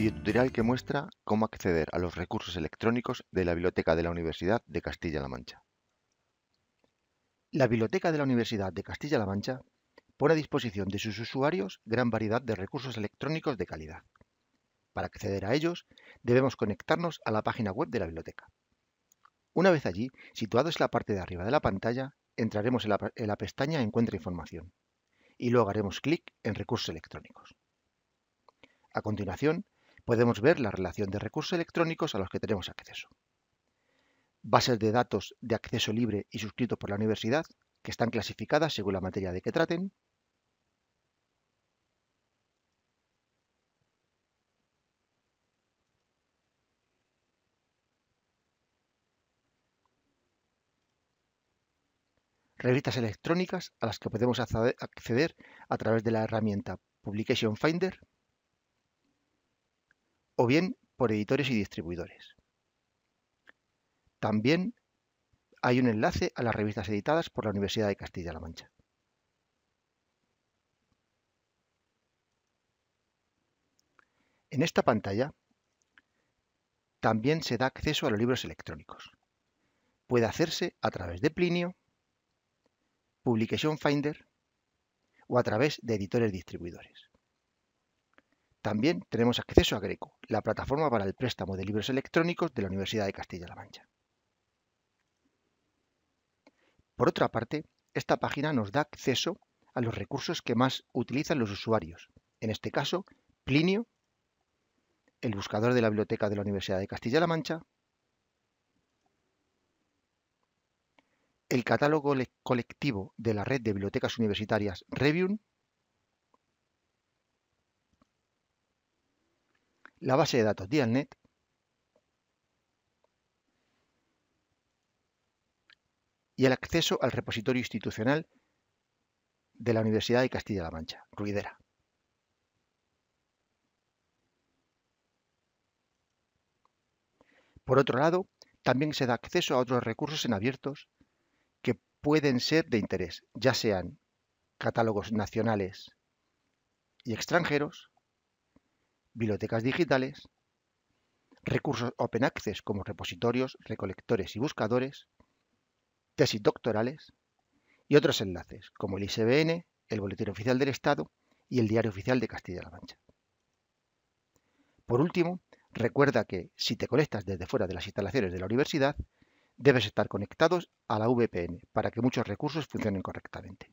video tutorial que muestra cómo acceder a los recursos electrónicos de la Biblioteca de la Universidad de Castilla-La Mancha. La Biblioteca de la Universidad de Castilla-La Mancha pone a disposición de sus usuarios gran variedad de recursos electrónicos de calidad. Para acceder a ellos, debemos conectarnos a la página web de la biblioteca. Una vez allí, situados en la parte de arriba de la pantalla, entraremos en la pestaña Encuentra información y luego haremos clic en Recursos electrónicos. A continuación, podemos ver la relación de recursos electrónicos a los que tenemos acceso. Bases de datos de acceso libre y suscritos por la universidad, que están clasificadas según la materia de que traten. Revistas electrónicas a las que podemos acceder a través de la herramienta Publication Finder o bien por editores y distribuidores. También hay un enlace a las revistas editadas por la Universidad de Castilla-La Mancha. En esta pantalla también se da acceso a los libros electrónicos. Puede hacerse a través de Plinio, Publication Finder o a través de editores distribuidores. También tenemos acceso a Greco, la plataforma para el préstamo de libros electrónicos de la Universidad de Castilla-La Mancha. Por otra parte, esta página nos da acceso a los recursos que más utilizan los usuarios, en este caso Plinio, el buscador de la biblioteca de la Universidad de Castilla-La Mancha, el catálogo colectivo de la red de bibliotecas universitarias Revium la base de datos Dialnet y el acceso al repositorio institucional de la Universidad de Castilla-La Mancha, Ruidera. Por otro lado, también se da acceso a otros recursos en abiertos que pueden ser de interés, ya sean catálogos nacionales y extranjeros, bibliotecas digitales, recursos open access como repositorios, recolectores y buscadores, tesis doctorales y otros enlaces como el ISBN, el Boletín Oficial del Estado y el Diario Oficial de Castilla-La Mancha. Por último, recuerda que si te conectas desde fuera de las instalaciones de la universidad, debes estar conectados a la VPN para que muchos recursos funcionen correctamente.